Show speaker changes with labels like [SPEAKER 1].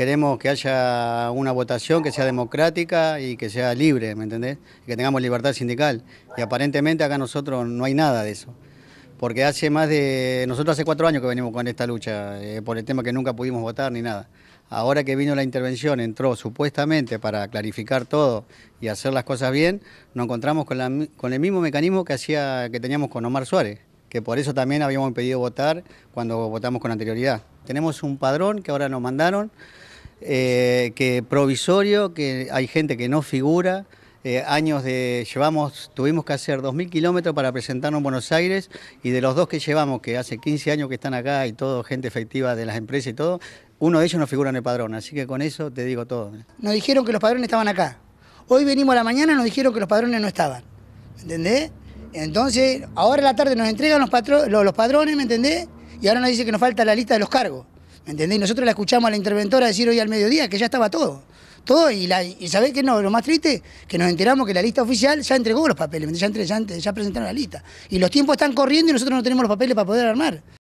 [SPEAKER 1] queremos que haya una votación que sea democrática y que sea libre, ¿me entendés? Que tengamos libertad sindical. Y aparentemente acá nosotros no hay nada de eso. Porque hace más de. Nosotros hace cuatro años que venimos con esta lucha, eh, por el tema que nunca pudimos votar ni nada. Ahora que vino la intervención, entró supuestamente para clarificar todo y hacer las cosas bien, nos encontramos con, el mismo mecanismo que, hacía, que teníamos con Omar Suárez que por eso también habíamos impedido votar cuando votamos con anterioridad. Tenemos un padrón que ahora nos mandaron eh, que provisorio, que hay gente que no figura. Eh, años de llevamos, tuvimos que hacer 2.000 kilómetros para presentarnos en Buenos Aires y de los dos que llevamos, que hace 15 años que están acá y todo, gente efectiva de las empresas y todo, uno de ellos no figura en el padrón, así que con eso te digo todo.
[SPEAKER 2] Nos dijeron que los padrones estaban acá. Hoy venimos a la mañana, nos dijeron que los padrones no estaban. ¿Entendés? Entonces, ahora la tarde nos entregan los, los, los padrones, ¿me entendés? Y ahora nos dice que nos falta la lista de los cargos. ¿Me entendés? Nosotros la escuchamos a la interventora decir hoy al mediodía que ya estaba todo. Todo, y, la, y ¿sabés qué? No, lo más triste, que nos enteramos que la lista oficial ya entregó los papeles, ya, ya presentaron la lista. Y los tiempos están corriendo y nosotros no tenemos los papeles para poder armar.